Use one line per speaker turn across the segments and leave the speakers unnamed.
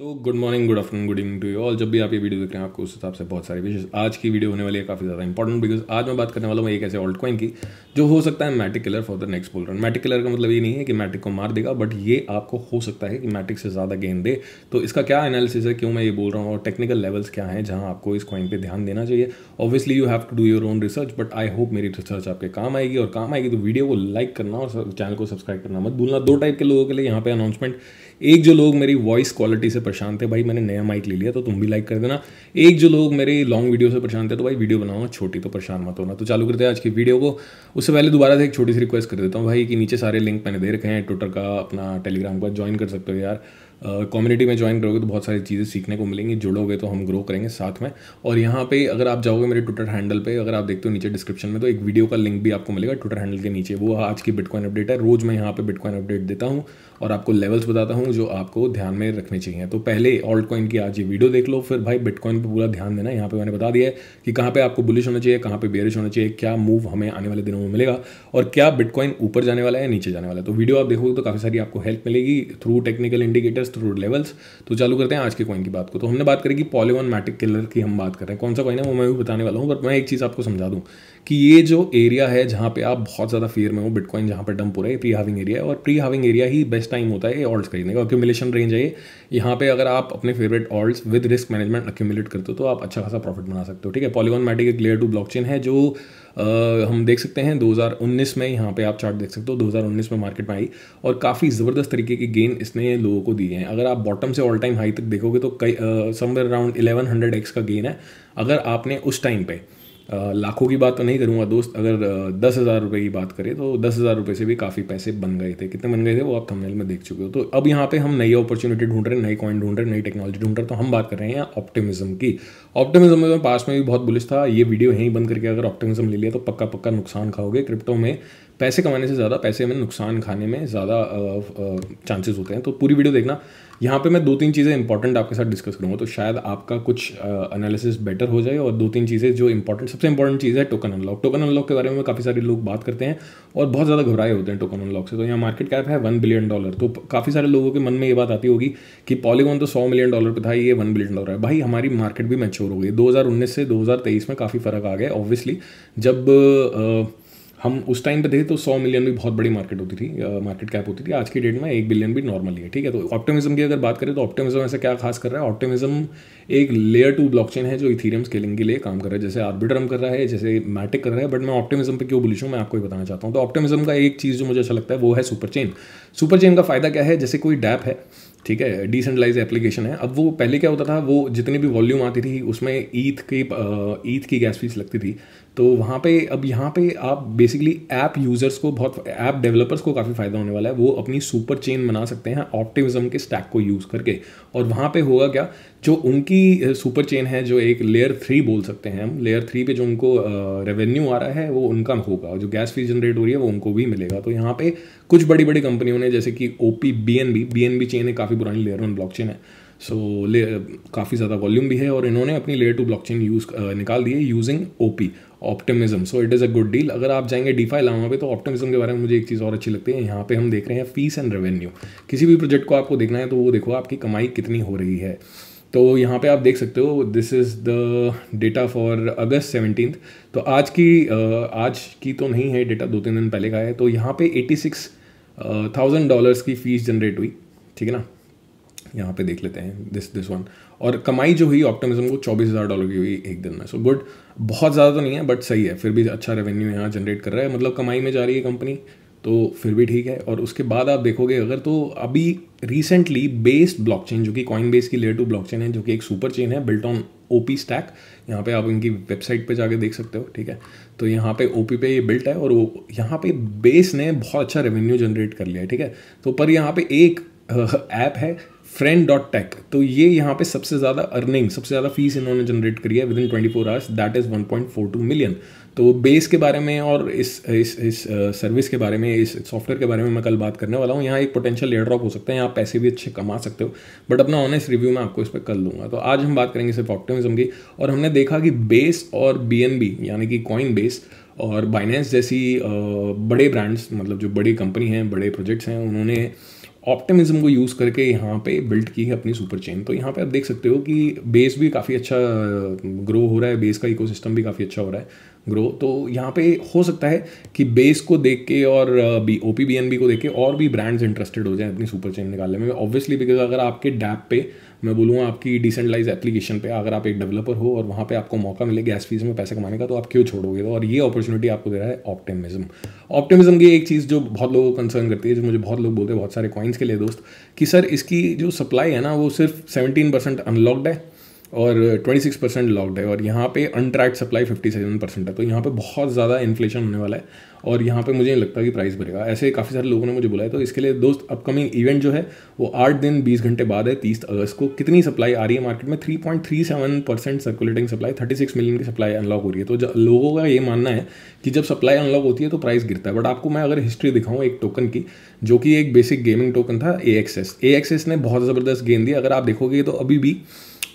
so good morning good afternoon good evening to you all जब भी आप ये वीडियो देख रहे हैं आपको उस हिसाब से बहुत सारी विशेष आज की वीडियो होने वाली है काफ़ी ज़्यादा इंपॉर्टेंट बिकॉज आज मैं बात करने वाला हूँ एक ऐसे ऑल्ट कॉइन की जो हो सकता है matic killer for the next bull run matic killer का मतलब ये नहीं है कि मैटिक को मार देगा बट ये आपको हो सकता है कि मैटिक से ज़्यादा गेंद दे तो इसका क्या एनालिसिस है क्यों मैं ये बोल रहा हूँ और टेक्निकल लेवल्स क्या है जहाँ आपको इस कॉइन पर ध्यान देना चाहिए obviously you have to do your own research but I hope मेरी रिसर्च आपके काम आएगी और काम आएगी तो वीडियो को लाइक करना और चैनल को सब्सक्राइब करना मत भूलना दो टाइप के लोगों के लिए यहाँ पे अनाउंसमेंट एक जो लोग मेरी वॉइस क्वालिटी से परेशान थे भाई मैंने नया माइक ले लिया तो तुम भी लाइक कर देना एक जो लोग मेरे लॉन्ग वीडियो से परेशान थे तो भाई वीडियो बनाओ छोटी तो परेशान मत होना तो चालू करते हैं आज की वीडियो को उससे पहले दोबारा से एक छोटी सी रिक्वेस्ट कर देता हूँ भाई कि नीचे सारे लिंक मैंने दे रखे हैं ट्विटर का अपना टेलीग्राम का ज्वाइन कर सकते हो यार कम्युनिटी में ज्वाइन करोगे तो बहुत सारी चीज़ें सीखने को मिलेंगी जुड़ोगे तो हम ग्रो करेंगे साथ में और यहाँ पे अगर आप जाओगे मेरे ट्विटर हैंडल पे अगर आप देखते हो नीचे डिस्क्रिप्शन में तो एक वीडियो का लिंक भी आपको मिलेगा ट्विटर हैंडल के नीचे वो आज की बिटकॉइन अपडेट है रोज़ मैं यहाँ पर बिटकॉइन अपडेट देता हूँ और आपको लेवल्स बताता हूँ जो आपको ध्यान में रखने चाहिए तो पहले ऑल्ट कॉइन की आज ये वीडियो देख लो फिर भाई बिटकॉइन पर पूरा ध्यान देना यहाँ पर मैंने बता दिया है कि कहाँ पर आपको बुलिश होना चाहिए कहाँ पर बेरिश होना चाहिए क्या मूव हमें आने वाले दिनों में मिलेगा और क्या बिटकॉइन ऊपर जाने वाला है नीचे जाने वाला है तो वीडियो आप देखोगे तो काफ़ी सारी आपको हेल्प मिलेगी through technical indicators weaknesses through levels तो चालू करते हैं आज के कॉइन की बात को तो हमने बात करी कि पॉलीवन मैटिक किलर की हम बात कर रहे हैं कौन सा कॉइन है वो मैं भी बताने वाला हूँ बट मैं एक चीज़ आपको समझा दूँ कि ये जो एरिया है जहाँ पे आप बहुत ज़्यादा फेयर में हो बिटकॉइन जहाँ पर डंप हो रहा है प्री हाविंग एरिया और प्री हाविंग एरिया ही बेस्ट टाइम होता है ऑल्ट खरीदने का अक्यूमिलेशन रेंज है यहाँ पे अगर आप अपने favourite alt with risk management accumulate करते हो तो आप अच्छा खासा प्रॉफिट बना सकते हो ठीक है पॉलीवन मैटिक एक लेयर टू ब्लॉकचेन है जो हम देख सकते हैं 2019 में यहाँ पे आप चार्ट देख सकते हो 2019 में मार्केट में आई और काफ़ी ज़बरदस्त तरीके की गेन इसने लोगों को दिए हैं अगर आप बॉटम से ऑल टाइम हाई तक देखोगे तो कई समवेयर अराउंड एक्स का गेन है अगर आपने उस टाइम पर लाखों की बात तो नहीं करूँगा दोस्त अगर दस हज़ार रुपये की बात करें तो दस हज़ार रुपये से भी काफ़ी पैसे बन गए थे कितने बन गए थे वो आप थंबनेल में देख चुके हो तो अब यहाँ पे हम नई अपॉर्चुनिटी ढूंढ रहे हैं नई कॉइन ढूंढ रहे हैं नई टेक्नोलॉजी ढूंढ रहे हैं तो हम बात कर रहे हैं ऑप्टिमिज्म की ऑप्टिमिज्म में तो पास में भी बहुत बुलिस था ये वीडियो यहीं बंद करके अगर ऑप्टिमिज्म ले लिया तो पक्का पक्का नुकसान खाओगे क्रिप्टो में पैसे कमाने से ज़्यादा पैसे में नुकसान खाने में ज़्यादा चांसेस होते हैं तो पूरी वीडियो देखना यहाँ पे मैं दो तीन चीज़ें इंपॉर्टेंट आपके साथ डिस्कस करूँगा तो शायद आपका कुछ एनालिसिस uh, बेटर हो जाए और दो तीन चीज़ें जो इंपॉर्टेंट सबसे इंपॉर्टेंट चीज़ है टोकन अनलॉक टोकन अनलॉक के बारे में काफ़ी सारे लोग बात करते हैं और बहुत ज़्यादा घबराए होते हैं टोकन अनलॉक से तो यहाँ मार्केट कैप है वन बिलियन डॉलर तो काफ़ी सारे लोगों के मन में ये बात आती होगी कि पॉलीगॉन तो सौ मिलियन डॉलर पर था ये वन बिलियन डॉलर है भाई हमारी मार्केट भी मैच्योर हो गई दो से दो में काफ़ी फ़र्क आ गया ऑब्वियसली जब uh, हम उस टाइम पे देखें तो सौ मिलियन भी बहुत बड़ी मार्केट होती थी मार्केट कैप होती थी आज की डेट में एक बिलियन भी नॉर्मली है ठीक है तो ऑप्टिमिज्म की अगर बात करें तो ऑप्टिमिज्म ऐसा क्या खास कर रहा है ऑप्टिमिज्म एक लेयर टू ब्लॉकचेन है जो इथीरियम स्केलिंग के लिए काम कर रहा है जैसे आर्बिट्रम कर रहा है जैसे मैटिक कर रहा है बट मैं ऑप्टिमिज्म पर क्यों बुलिश हूँ मैं आपको ही बताना चाहता हूँ तो ऑप्टिमिज्म का एक चीज़ जो मुझे अच्छा लगता है वो है सुपर चेन सुपर चेन का फ़ायदा क्या है जैसे कोई डैप है ठीक है डिसेंट्रलाइज एप्लीकेशन है अब वो पहले क्या होता था वो जितनी भी वॉल्यूम आती थी उसमें ईथ की ईथ की गैस फीस लगती थी तो वहाँ पे अब यहाँ पे आप बेसिकली ऐप यूज़र्स को बहुत ऐप डेवलपर्स को काफ़ी फ़ायदा होने वाला है वो अपनी सुपर चेन बना सकते हैं ऑप्टिमिज्म के स्टैक को यूज़ करके और वहाँ पे होगा क्या जो उनकी सुपर चेन है जो एक लेयर थ्री बोल सकते हैं हम लेयर थ्री पे जो उनको रेवेन्यू आ रहा है वो उनका होगा जो गैस फीस जनरेट हो रही है वो उनको भी मिलेगा तो यहाँ पे कुछ बड़ी बड़ी कंपनियों ने जैसे कि O P B N B B N B chain है काफ़ी पुरानी लेयर वन ब्लॉक चेन है सो so, काफ़ी ज़्यादा वॉल्यूम भी है और इन्होंने अपनी लेयर टू ब्लॉकचेन यूज़ निकाल दी है using O P Optimism so it is a good deal अगर आप जाएंगे डीफाई लामा पे तो ऑप्टिमिज्म के बारे में मुझे एक चीज़ और अच्छी लगती है यहाँ पे हम देख रहे हैं फीस एंड रेवेन्यू किसी भी प्रोजेक्ट को आपको देखना है तो वो देखो आपकी कमाई कितनी हो रही है तो यहाँ पे आप देख सकते हो this is the data for August seventeen तो आज की आज की तो नहीं है डेटा दो तीन दिन पहले का है तो यहाँ पे एटी सिक्स थाउजेंड डॉलर्स की फ़ीस जनरेट हुई ठीक है ना यहाँ पे देख लेते हैं दिस दिस वन और कमाई जो हुई ऑप्टिमिज्म को चौबीस हज़ार डॉलर की हुई एक दिन में सो so गुड बहुत ज़्यादा तो नहीं है बट सही है फिर भी अच्छा रेवेन्यू यहाँ जनरेट कर रहा है मतलब कमाई में जा रही है कंपनी तो फिर भी ठीक है और उसके बाद आप देखोगे अगर तो अभी रिसेंटली बेस्ड ब्लॉकचेन जो कि कॉइन बेस की लेयर टू ब्लॉकचेन है जो कि एक सुपर चेन है built on O P stack यहाँ पे आप इनकी वेबसाइट पे जाके देख सकते हो ठीक है तो यहाँ पे ओ पी पे ये बिल्ट है और वो यहाँ पे बेस ने बहुत अच्छा रेवेन्यू जनरेट कर लिया है ठीक है तो पर यहाँ पे एक ऐप है फ्रेंड डॉट टेक तो ये यहाँ पे सबसे ज़्यादा अर्निंग सबसे ज़्यादा फीस इन्होंने जनरेट करी है within twenty four hours that is one point four two million तो बेस के बारे में और इस इस इस सर्विस uh, के बारे में इस सॉफ्टवेयर के बारे में मैं कल बात करने वाला हूँ यहाँ एक पोटेंशियल एयर ड्रॉप हो सकता है यहाँ पैसे भी अच्छे कमा सकते हो बट अपना ऑनेस्ट रिव्यू मैं आपको इस पर कर लूँगा तो आज हम बात करेंगे सिर्फ ऑप्टिमिज्म की और हमने देखा कि बेस और बी यानी कि कॉइन बेस और बाइनेंस जैसी uh, बड़े ब्रांड्स मतलब जो बड़ी कंपनी हैं बड़े प्रोजेक्ट्स हैं उन्होंने ऑप्टिमिज्म को यूज़ करके यहाँ पे बिल्ड की है अपनी सुपर चेन तो यहाँ पे आप देख सकते हो कि बेस भी काफ़ी अच्छा ग्रो हो रहा है बेस का इकोसिस्टम भी काफ़ी अच्छा हो रहा है ग्रो तो यहाँ पे हो सकता है कि बेस को देख के और B O P B N B को देख के और भी ब्रांड्स इंटरेस्टेड हो जाए अपनी सुपर चेन निकालने में ऑब्वियसली बिकॉज अगर आपके डैप पे मैं बोलूँगा आपकी डिसेंटलाइज एप्लीकेशन पे अगर आप एक डेवलपर हो और वहाँ पे आपको मौका मिले गैस फीस में पैसे कमाने का तो आप क्यों छोड़ोगे तो और ये अपॉर्चुनिटी आपको दे रहा है ऑप्टिमिज्म ऑप्टिमिज्म की एक चीज़ जो बहुत लोगों को कंसर्न करती है जो मुझे बहुत लोग बोलते हैं बहुत सारे कॉइन्स के लिए दोस्त कि सर इसकी जो सप्लाई है ना वो सिर्फ सेवेंटीन परसेंट अनलॉक्ड है और 26 परसेंट लॉक्ड है और यहाँ पे अनट्रैक्ड सप्लाई 57 परसेंट है तो यहाँ पे बहुत ज़्यादा इन्फ्लेशन होने वाला है और यहाँ पे मुझे नहीं लगता कि प्राइस बढ़ेगा ऐसे काफ़ी सारे लोगों ने मुझे बुलाया तो इसके लिए दोस्त अपकमिंग इवेंट जो है वो आठ दिन बीस घंटे बाद है तीस अगस्त को कितनी सप्लाई आ रही है मार्केट में three point three seven percent circulating supply thirty six million की सप्लाई अनलॉक हो रही है तो लोगों का ये मानना है कि जब सप्लाई अनलॉक होती है तो प्राइस गिरता है बट आपको मैं अगर हिस्ट्री दिखाऊँ एक टोकन की जो कि एक बेसिक गेमिंग टोकन था A X S A X S ने बहुत ज़बरदस्त गेंद दी अगर आप देखोगे तो अभी भी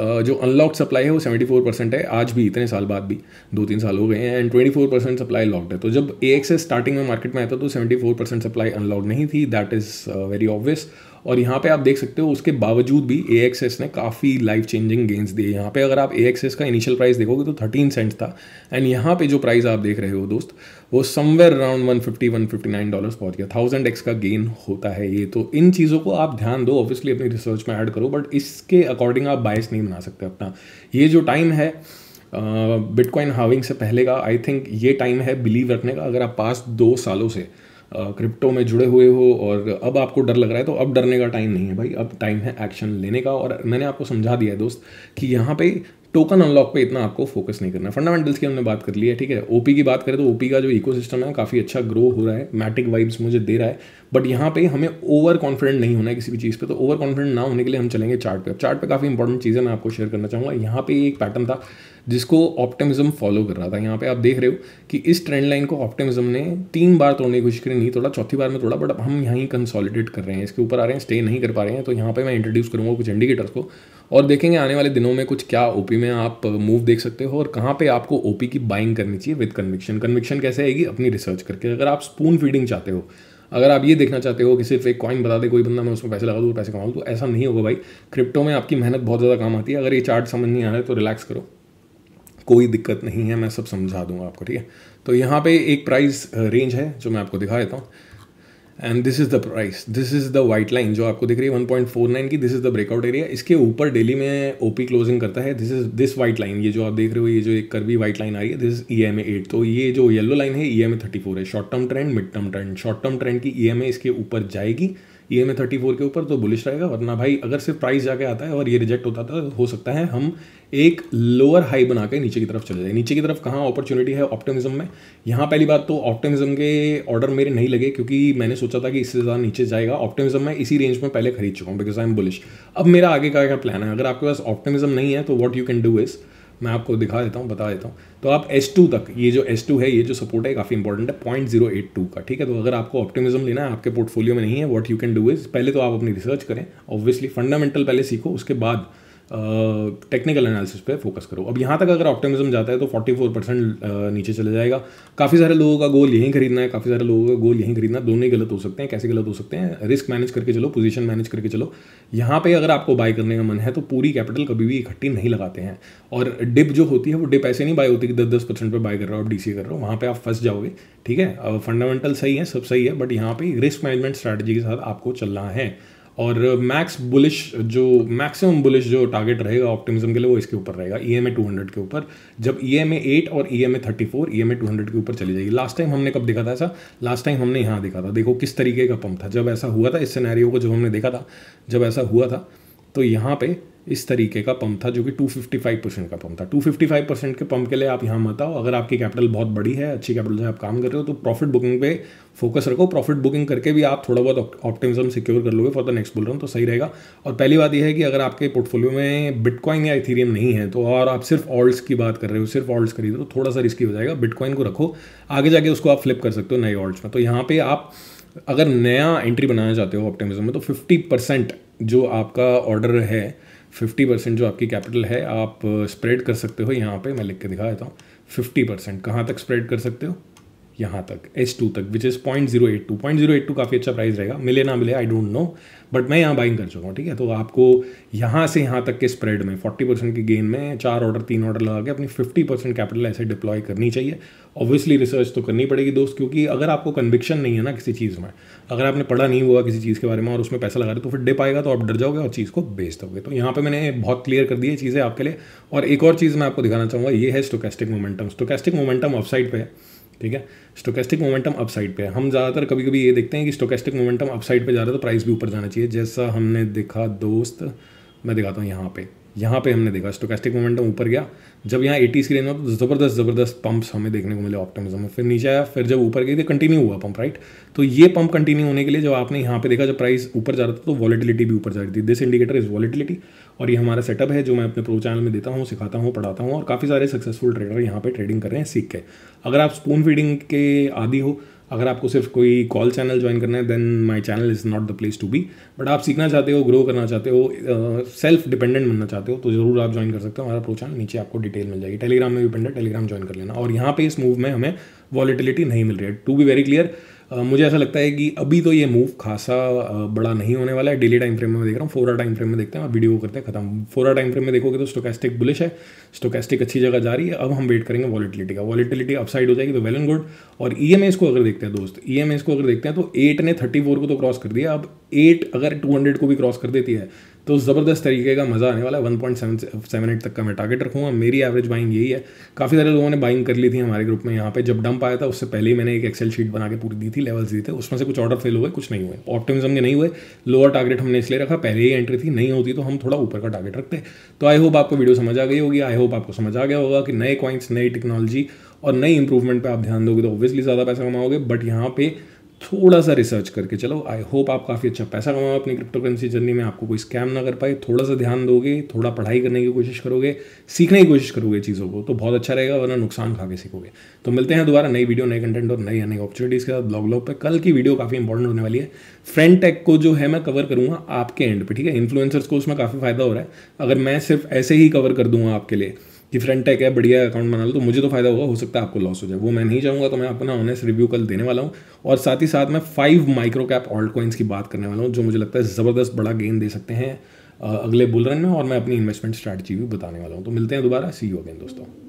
जो अनलॉक सप्लाई है वो 74 परसेंट है आज भी इतने साल बाद भी दो तीन साल हो गए हैं एंड 24 परसेंट सप्लाई लॉक्ड है तो जब ए स्टार्टिंग में मार्केट में आया था तो 74 परसेंट सप्लाई अनलॉक नहीं थी दैट इज़ वेरी ऑब्वियस और यहाँ पे आप देख सकते हो उसके बावजूद भी ए ने काफ़ी लाइफ चेंजिंग गेंस दिए यहाँ पे अगर आप ए का इनिशियल प्राइस देखोगे तो थर्टीन सेंट था एंड यहाँ पे जो प्राइस आप देख रहे हो दोस्त वो somewhere around one fifty one fifty nine dollar पहुँच गया थाउजेंड एक्स का गेन होता है ये तो इन चीज़ों को आप ध्यान दो ऑब्वियसली अपनी रिसर्च में ऐड करो बट इसके अकॉर्डिंग आप बायस नहीं बना सकते अपना ये जो टाइम है बिटकॉइन हाविंग से पहले का आई थिंक ये टाइम है बिलीव रखने का अगर आप पास दो सालों से क्रिप्टो में जुड़े हुए हो और अब आपको डर लग रहा है तो अब डरने का टाइम नहीं है भाई अब टाइम है एक्शन लेने का और मैंने आपको समझा दिया है दोस्त कि यहाँ पे टोकन अनलॉक पे इतना आपको फोकस नहीं करना फंडामेंटल्स की हमने बात कर ली है ठीक है ओपी की बात करें तो ओपी का जो इकोसिस्टम है काफ़ी अच्छा ग्रो हो रहा है मैटिक वाइब्स मुझे दे रहा है बट यहाँ पे हमें ओवर कॉन्फिडेंट नहीं होना है किसी भी चीज़ पे तो ओवर कॉन्फिडेंट ना होने के लिए हम चलेंगे चार्ट पे चार्ट पे काफ़ी इंपॉर्टेंट चीज़ें मैं आपको शेयर करना चाहूँगा यहाँ पे एक पैटर्न था जिसको ऑप्टिमिज्म फॉलो कर रहा था यहाँ पे आप देख रहे हो कि इस ट्रेंड लाइन को ऑप्टिमिज्म ने तीन बार तोड़ने की कोशिश करी नहीं तोड़ा चौथी बार में तोड़ा बट हम यहाँ ही कंसोलिडेट कर रहे हैं इसके ऊपर आ रहे हैं स्टे नहीं कर पा रहे हैं तो यहाँ पर मैं इंट्रोड्यूस करूँगा कुछ इंडिकेटर्स को और देखेंगे आने वाले दिनों में कुछ क्या ओपी में आप मूव देख सकते हो और कहाँ पे आपको ओपी की बाइंग करनी चाहिए विद कन्विक्शन कन्विक्शन कैसे आएगी अपनी रिसर्च करके अगर आप स्पून फीडिंग चाहते हो अगर आप ये देखना चाहते हो कि सिर्फ एक कॉइन बता दे कोई बंदा मैं उसमें पैसे लगा दूँ पैसे कमा लूँ तो ऐसा नहीं होगा भाई क्रिप्टो में आपकी मेहनत बहुत ज़्यादा काम आती है अगर ये चार्ट समझ नहीं आ रहा है तो रिलैक्स करो कोई दिक्कत नहीं है मैं सब समझा दूंगा आपको ठीक है तो यहाँ पे एक प्राइस रेंज है जो मैं आपको दिखा देता हूँ and this is the price this is the white line जो आपको दिख रही है 1.49 की this is the breakout area इसके ऊपर डेली में ओपी क्लोजिंग करता है this is this white line ये जो आप देख रहे हो ये जो एक करवी वाइट लाइन आ रही है this is E M eight तो ये जो येलो लाइन है E M A thirty four है short term trend mid term trend short term trend की ई एम ए इसके ऊपर जाएगी ई एम थर्टी फोर के ऊपर तो बुलिश रहेगा वरना भाई अगर सिर्फ प्राइस जाके आता है और ये रिजेक्ट होता था हो सकता है हम एक लोअर हाई बना के नीचे की तरफ चले जाए नीचे की तरफ कहाँ अपॉर्चुनिटी है ऑप्टिमिज्म में यहाँ पहली बात तो ऑप्टिमिज्म के ऑर्डर मेरे नहीं लगे क्योंकि मैंने सोचा था कि इससे ज़्यादा नीचे जाएगा ऑप्टिमिज्म मैं इसी रेंज में पहले खरीद चुका हूँ बिकॉज आई एम बुलिश अब मेरा आगे का क्या प्लान है अगर आपके पास ऑप्टिमिज्म नहीं है तो what you can do is मैं आपको दिखा देता हूँ बता देता हूँ तो आप S2 तक ये जो S2 है ये जो सपोर्ट है काफ़ी इंपॉर्टेंट है पॉइंट जीरो एट टू का ठीक है तो अगर आपको ऑप्टिमिज्म लेना है आपके पोर्टफोलियो में नहीं है what you can do is पहले तो आप अपनी रिसर्च करें ऑब्वियसली फंडामेंटल पहले सीखो उसके बाद टेक्निकल एनालिसिस पे फोकस करो अब यहाँ तक अगर ऑप्टिमिज्म जाता है तो 44 परसेंट नीचे चले जाएगा काफ़ी सारे लोगों का गोल यहीं खरीदना है काफ़ी सारे लोगों का गोल यहीं खरीदना दोनों ही गलत हो सकते हैं कैसे गलत हो सकते हैं रिस्क मैनेज करके चलो पोजीशन मैनेज करके चलो यहाँ पे अगर आपको बाय करने का मन है तो पूरी कैपिटल कभी भी इकट्ठी नहीं लगाते हैं और डिप जो होती है वो डिप ऐसे नहीं बाय होती कि दस दस परसेंट पर बाय कर रहे हो आप डी कर रहे हो वहाँ पर आप फंस जाओगे ठीक है फंडामेंटल सही है सब सही है बट यहाँ पर रिस्क मैनेजमेंट स्ट्रैटेजी के साथ आपको चलना है और मैक्स बुलिश जो मैक्सिमम बुलिश जो टारगेट रहेगा ऑप्टिमिज्म के लिए वो इसके ऊपर रहेगा E M A two hundred के ऊपर जब ई एम ए एट और E M A thirty four E M A two hundred के ऊपर चली जाएगी लास्ट टाइम हमने कब देखा था ऐसा लास्ट टाइम हमने यहाँ देखा था देखो किस तरीके का पंप था जब ऐसा हुआ था इस सिनेरियो को जब हमने देखा था जब ऐसा हुआ था तो यहाँ पे इस तरीके का पंप था जो कि 255 परसेंट का पंप था 255 परसेंट के पंप के लिए आप यहाँ मत आओ अगर आपकी कैपिटल बहुत बड़ी है अच्छी कैपिटल से आप काम कर रहे हो तो प्रॉफिट बुकिंग पे फोकस रखो प्रॉफिट बुकिंग करके भी आप थोड़ा बहुत ऑप्टिमिज्म सिक्योर कर लोगे for the next bull run तो सही रहेगा और पहली बात यह है कि अगर आपके पोर्टफोलियो में बिटकॉइन या इथीरियम नहीं है तो और आप सिर्फ ऑल्ट्स की बात कर रहे हो सिर्फ ऑल्ट्स खरीद रहे हो तो थोड़ा सा रिस्की हो जाएगा बिटकॉइन को रखो आगे जाके उसको आप फ्लिप कर सकते हो नए ऑल्ट्स में तो यहाँ पर आप अगर नया एंट्री बनाना चाहते हो ऑप्टिमिज्म में तो फिफ्टी परसेंट जो आपका ऑर्डर है फिफ्टी परसेंट जो आपकी कैपिटल है आप स्प्रेड कर सकते हो यहाँ पे मैं लिख के दिखा देता हूँ फिफ्टी परसेंट कहाँ तक स्प्रेड कर सकते हो यहाँ तक एस टू तक which is point zero eight two point zero eight two काफ़ी अच्छा प्राइस रहेगा मिले ना मिले आई डोंट नो बट मैं यहाँ बाइंग कर चुका हूँ ठीक है तो आपको यहाँ से यहाँ तक के स्प्रेड में फोर्टी परसेंट के गेन में चार ऑर्डर तीन ऑर्डर लगा के अपनी फिफ्टी परसेंट कैपिटल ऐसे डिप्लॉय करनी चाहिए ऑब्वियसली रिसर्च तो करनी पड़ेगी दोस्त क्योंकि अगर आपको कन्विक्शन नहीं है ना किसी चीज़ में अगर आपने पढ़ा नहीं हुआ किसी चीज़ के बारे में और उसमें पैसा लगा रहे तो फिर डिप आएगा तो आप डर जाओगे और चीज़ को बेच दोगे तो यहाँ पर मैंने बहुत क्लियर कर दी है चीज़ें आपके लिए और एक और चीज़ मैं आपको दिखाना चाहूँगा ये है stochastic momentum stochastic momentum off side पर है ठीक है स्टोकेस्टिक मोमेंटम अपसाइड पे है हम ज़्यादातर कभी कभी ये देखते हैं कि स्टोकेस्टिक मोमेंटम अपसाइड पे जा रहा है तो प्राइस भी ऊपर जाना चाहिए जैसा हमने देखा दोस्त मैं दिखाता हूँ यहाँ पे यहाँ पे हमने देखा स्टोकेस्टिक मोमेंटम ऊपर गया जब यहाँ एटी सी रेंज में तो ज़बरदस्त ज़बरदस्त पंप्स हमें देखने को मिले ऑप्टिमिज्म में फिर नीचे आया फिर जब ऊपर गई तो कंटिन्यू हुआ पंप राइट तो ये पंप कंटिन्यू होने के लिए जब आपने यहाँ पे देखा जब प्राइस ऊपर जा रहा था तो वॉलिटिलिटी भी ऊपर जा रही थी दिस इंडिकेटर इज़ वॉलिटिलिटी और ये हमारा सेटअप है जो मैं अपने प्रो चैनल में देता हूँ सिखाता हूँ पढ़ाता हूँ और काफ़ी सारे सक्सेसफुल ट्रेडर यहाँ पर ट्रेडिंग कर रहे हैं सीख के अगर आप स्पून फीडिंग के आदि हो अगर आपको सिर्फ कोई कॉल चैनल ज्वाइन करना है then my channel is not the place to be but आप सीखना चाहते हो ग्रो करना चाहते हो सेल्फ uh, डिपेंडेंट बनना चाहते हो तो ज़रूर आप ज्वाइन कर सकते हो हमारा प्रो चैनल नीचे आपको डिटेल मिल जाएगी टेलीग्राम में भी पेंड है टेलीग्राम ज्वाइन कर लेना और यहाँ पे इस मूव में हमें वॉलीटिलिटी नहीं मिल रही है टू बी वेरी क्लियर मुझे ऐसा लगता है कि अभी तो ये मूव खासा बड़ा नहीं होने वाला है डेली टाइम फ्रेम में देख रहा हूँ फोर टाइम फ्रेम में देखते हैं आप वीडियो करते हैं खत्म फोर टाइम फ्रेम में देखोगे तो स्टोकैस्टिक बुलिश है स्टोकैस्टिक अच्छी जगह जा रही है अब हम वेट करेंगे वॉलीटिलिटी का वॉलीटिलिटी अपसाइड हो जाएगी तो वेल एंड गुड और ई को अगर देखते हैं दोस्त ई को अगर देखते हैं तो एट ने थर्टी को तो क्रॉस कर दिया अब एट अगर टू को भी क्रॉस कर देती है तो ज़बरदस्त तरीके का मज़ा आने वाला है one point seven seven eight तक का मैं टारगेट रखूँगा मेरी एवरेज बाइंग यही है काफ़ी सारे लोगों ने बाइंग कर ली थी हमारे ग्रुप में यहाँ पे जब डंप आया था उससे पहले ही मैंने एक एक्सेल शीट बना के पूरी दी थी लेवल्स दी थे उसमें से कुछ ऑर्डर फेल हुए कुछ नहीं हुए ऑप्टिमिज्म के नहीं हुए लोअर टारगेट हमने इसलिए रखा पहले ही एंट्री थी नहीं होती तो हम थोड़ा ऊपर का टारगेट रखते तो आई होप आपको वीडियो समझ आ गई होगी आई होप आपको समझ आ गया होगा कि नए कॉइंस नई टेक्नोलॉजी और नई इंप्रूवमेंट पर आप ध्यान दोगे तो ऑब्वियसली ज़्यादा पैसा कमाओगे बट यहाँ पे थोड़ा सा रिसर्च करके चलो आई होप आप काफ़ी अच्छा पैसा कमाओ अपनी क्रिप्टो करेंसी जर्नी में आपको कोई स्कैम ना कर पाए थोड़ा सा ध्यान दोगे थोड़ा पढ़ाई करने की कोशिश करोगे सीखने की कोशिश करोगे चीज़ों को तो बहुत अच्छा रहेगा वरना नुकसान खा के सीखोगे तो मिलते हैं दोबारा नई वीडियो नए कंटेंट और नई नई अपॉर्चुनिटीज़ के साथ ब्लॉग ब्लॉग पर कल की वीडियो काफ़ी इंपॉर्टेंट होने वाली है फ्रेंड टेक को जो है मैं कवर करूँगा आपके एंड पर ठीक है इन्फ्लुएंसर्स को उसमें काफ़ी फायदा हो रहा है अगर मैं सिर्फ ऐसे ही कवर कर दूंगा आपके लिए कि फ्रेंड टेक है बढ़िया अकाउंट बना लो तो मुझे तो फ़ायदा होगा हो सकता है आपको लॉस हो जाए वो मैं नहीं चाहूँगा तो मैं अपना ऑनेस्ट रिव्यू कल देने वाला हूँ और साथ ही साथ मैं five micro cap altcoins की बात करने वाला हूँ जो मुझे लगता है ज़बरदस्त बड़ा गेन दे सकते हैं अगले बुलरन में और मैं अपनी इन्वेस्टमेंट स्ट्रैटेजी भी बताने वाला हूँ तो मिलते हैं दोबारा सी यू अगेन दोस्तों